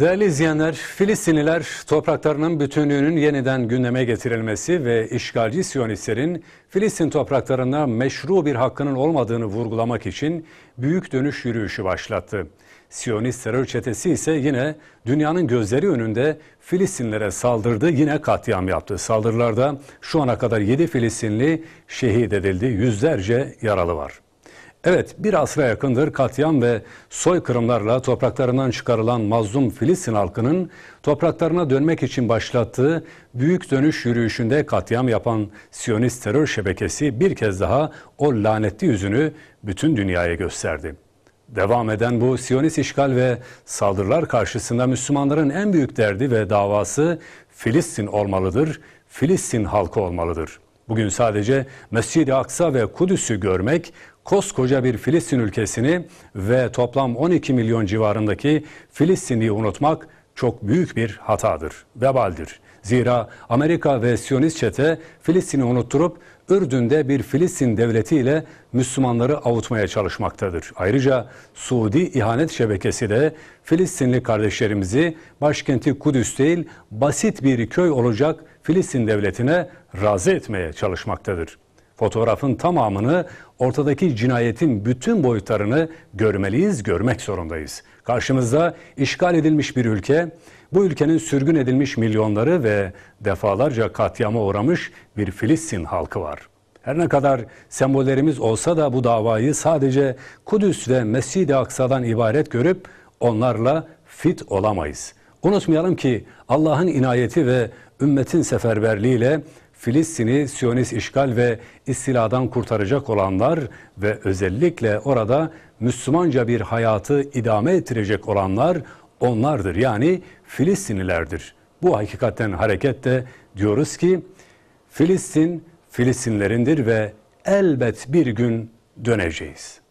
Değerli izleyenler, Filistinliler topraklarının bütünlüğünün yeniden gündeme getirilmesi ve işgalci Siyonistlerin Filistin topraklarında meşru bir hakkının olmadığını vurgulamak için büyük dönüş yürüyüşü başlattı. Siyonist terör çetesi ise yine dünyanın gözleri önünde Filistinlere saldırdı, yine katliam yaptı. Saldırılarda şu ana kadar 7 Filistinli şehit edildi, yüzlerce yaralı var. Evet, bir asra yakındır katliam ve soykırımlarla topraklarından çıkarılan mazlum Filistin halkının topraklarına dönmek için başlattığı büyük dönüş yürüyüşünde katliam yapan Siyonist terör şebekesi bir kez daha o lanetli yüzünü bütün dünyaya gösterdi. Devam eden bu Siyonist işgal ve saldırılar karşısında Müslümanların en büyük derdi ve davası Filistin olmalıdır, Filistin halkı olmalıdır.'' Bugün sadece Mescid-i Aksa ve Kudüs'ü görmek, koskoca bir Filistin ülkesini ve toplam 12 milyon civarındaki Filistinliyi unutmak çok büyük bir hatadır, vebaldir. Zira Amerika ve Siyonist çete Filistin'i unutturup Ürdün'de bir Filistin devletiyle Müslümanları avutmaya çalışmaktadır. Ayrıca Suudi ihanet şebekesi de Filistinli kardeşlerimizi başkenti Kudüs değil basit bir köy olacak Filistin devletine razı etmeye çalışmaktadır. Fotoğrafın tamamını, ortadaki cinayetin bütün boyutlarını görmeliyiz, görmek zorundayız. Karşımızda işgal edilmiş bir ülke, bu ülkenin sürgün edilmiş milyonları ve defalarca katliama uğramış bir Filistin halkı var. Her ne kadar sembollerimiz olsa da bu davayı sadece Kudüs ve Mescid-i Aksa'dan ibaret görüp onlarla fit olamayız. Unutmayalım ki Allah'ın inayeti ve ümmetin seferberliğiyle Filistin'i Siyonist işgal ve istiladan kurtaracak olanlar ve özellikle orada Müslümanca bir hayatı idame ettirecek olanlar onlardır. Yani Filistinlilerdir. Bu hakikatten hareketle diyoruz ki Filistin Filistinlerindir ve elbet bir gün döneceğiz.